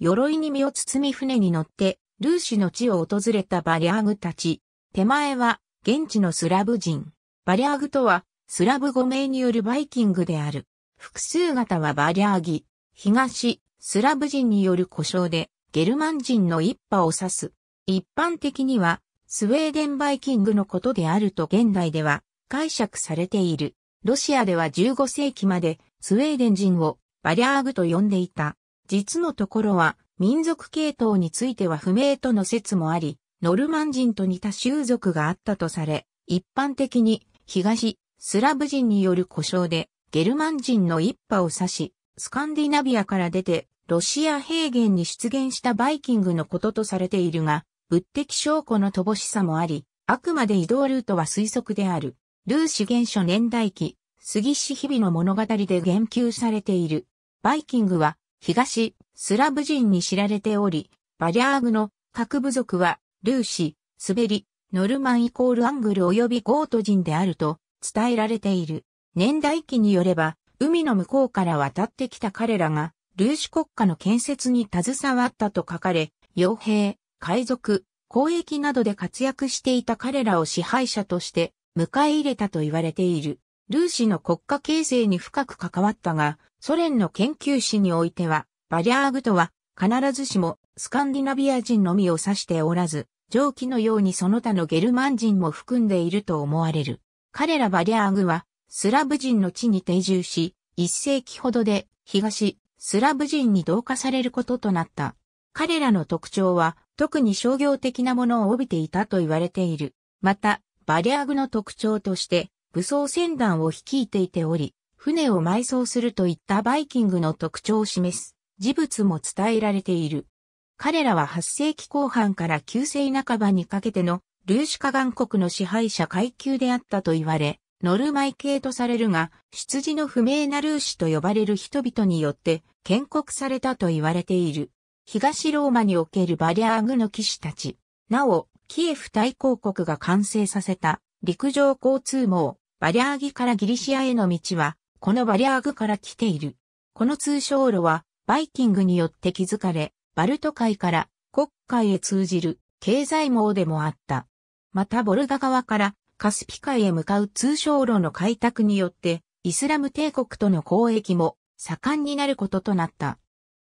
鎧に身を包み船に乗って、ルーシの地を訪れたバリアーグたち。手前は、現地のスラブ人。バリアーグとは、スラブ語名によるバイキングである。複数型はバリアーギ。東、スラブ人による故障で、ゲルマン人の一派を指す。一般的には、スウェーデンバイキングのことであると現代では解釈されている。ロシアでは15世紀までスウェーデン人をバリアーグと呼んでいた。実のところは、民族系統については不明との説もあり、ノルマン人と似た習族があったとされ、一般的に東、スラブ人による故障で、ゲルマン人の一派を指し、スカンディナビアから出て、ロシア平原に出現したバイキングのこととされているが、物的証拠の乏しさもあり、あくまで移動ルートは推測である。ルーシ原初年代記、杉氏日々の物語で言及されている。バイキングは東、スラブ人に知られており、バリャーグの各部族は、ルーシ、スベリ、ノルマンイコールアングル及びゴート人であると伝えられている。年代記によれば、海の向こうから渡ってきた彼らが、ルーシ国家の建設に携わったと書かれ、傭兵、海賊、交易などで活躍していた彼らを支配者として迎え入れたと言われている。ルーシの国家形成に深く関わったが、ソ連の研究史においては、バリャーグとは必ずしもスカンディナビア人のみを指しておらず、上記のようにその他のゲルマン人も含んでいると思われる。彼らバリャーグは、スラブ人の地に定住し、一世紀ほどで東、スラブ人に同化されることとなった。彼らの特徴は、特に商業的なものを帯びていたと言われている。また、バリャーグの特徴として、武装船団を率いていており、船を埋葬するといったバイキングの特徴を示す、事物も伝えられている。彼らは8世紀後半から9世半ばにかけてのルーシカ岩国の支配者階級であったと言われ、ノルマイ系とされるが、出自の不明なルーシと呼ばれる人々によって建国されたと言われている。東ローマにおけるバリアーグの騎士たち。なお、キエフ大公国が完成させた陸上交通網、バリアーギからギリシアへの道は、このバリアーグから来ている。この通称路は、バイキングによって築かれ、バルト海から国海へ通じる経済網でもあった。またボルガ側からカスピ海へ向かう通称路の開拓によって、イスラム帝国との交易も盛んになることとなった。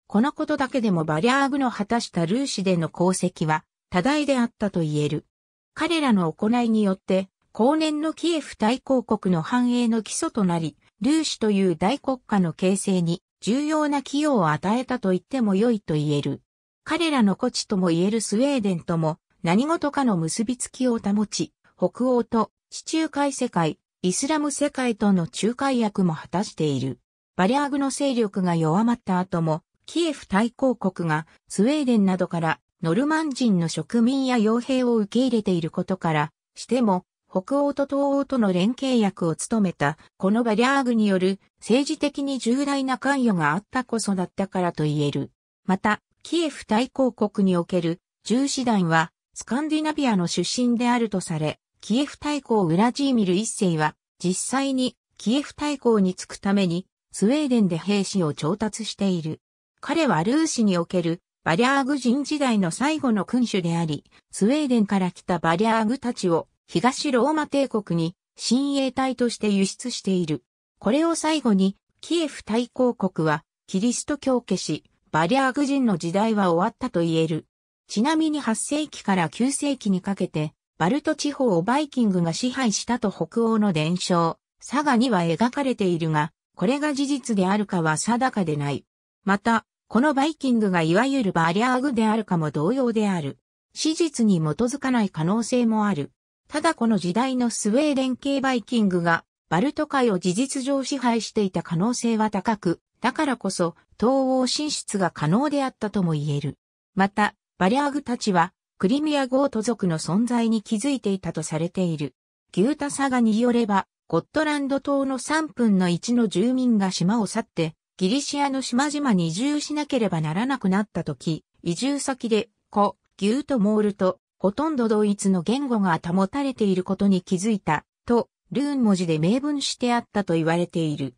このことだけでもバリアーグの果たしたルーシでの功績は多大であったと言える。彼らの行いによって後年のキエフ大公国の繁栄の基礎となり、ルーシという大国家の形成に重要な寄与を与えたと言っても良いと言える。彼らの故地とも言えるスウェーデンとも何事かの結びつきを保ち、北欧と地中海世界、イスラム世界との仲介役も果たしている。バリアーグの勢力が弱まった後も、キエフ大公国がスウェーデンなどからノルマン人の植民や傭兵を受け入れていることからしても、北欧と東欧との連携役を務めた、このバリャーグによる政治的に重大な関与があったこそだったからと言える。また、キエフ大公国における重視団は、スカンディナビアの出身であるとされ、キエフ大公ウラジーミル一世は、実際にキエフ大公に着くために、スウェーデンで兵士を調達している。彼はルーシにおけるバリャーグ人時代の最後の君主であり、スウェーデンから来たバリャーグたちを東ローマ帝国に親衛隊として輸出している。これを最後に、キエフ大公国は、キリスト教化し、バリアーグ人の時代は終わったと言える。ちなみに8世紀から9世紀にかけて、バルト地方をバイキングが支配したと北欧の伝承、佐賀には描かれているが、これが事実であるかは定かでない。また、このバイキングがいわゆるバリアーグであるかも同様である。史実に基づかない可能性もある。ただこの時代のスウェーデン系バイキングが、バルト海を事実上支配していた可能性は高く、だからこそ、東欧進出が可能であったとも言える。また、バリアーグたちは、クリミアゴート族の存在に気づいていたとされている。ギュータサガによれば、ゴットランド島の3分の1の住民が島を去って、ギリシアの島々に移住しなければならなくなった時、移住先で、コ、ギュートモールとほとんど同一の言語が保たれていることに気づいた、と、ルーン文字で明文してあったと言われている。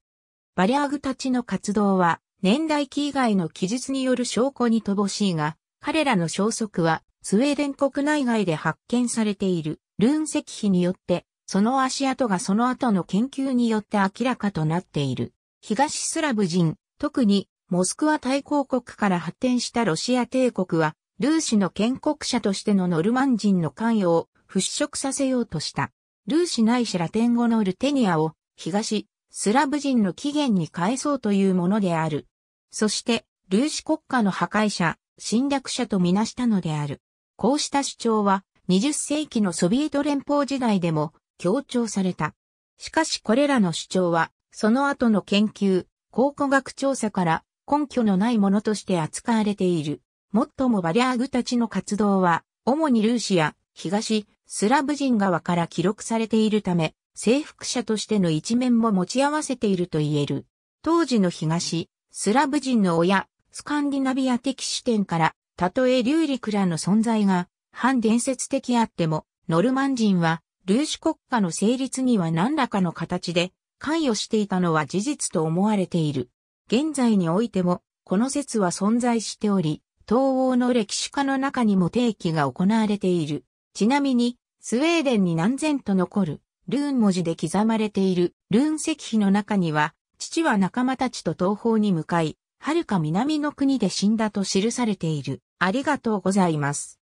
バリアーグたちの活動は、年代記以外の記述による証拠に乏しいが、彼らの消息は、スウェーデン国内外で発見されている、ルーン石碑によって、その足跡がその後の研究によって明らかとなっている。東スラブ人、特にモスクワ大公国から発展したロシア帝国は、ルーシの建国者としてのノルマン人の関与を払拭させようとした。ルーシないしラテン語のルテニアを東、スラブ人の起源に返そうというものである。そして、ルーシ国家の破壊者、侵略者とみなしたのである。こうした主張は、20世紀のソビエト連邦時代でも強調された。しかしこれらの主張は、その後の研究、考古学調査から根拠のないものとして扱われている。もっともバリャーグたちの活動は、主にルーシア、東、スラブ人側から記録されているため、征服者としての一面も持ち合わせていると言える。当時の東、スラブ人の親、スカンディナビア的視点から、たとえリューリクらの存在が、反伝説的あっても、ノルマン人は、ルーシ国家の成立には何らかの形で、関与していたのは事実と思われている。現在においても、この説は存在しており、東欧の歴史家の中にも定期が行われている。ちなみに、スウェーデンに何千と残る、ルーン文字で刻まれている、ルーン石碑の中には、父は仲間たちと東方に向かい、遥か南の国で死んだと記されている。ありがとうございます。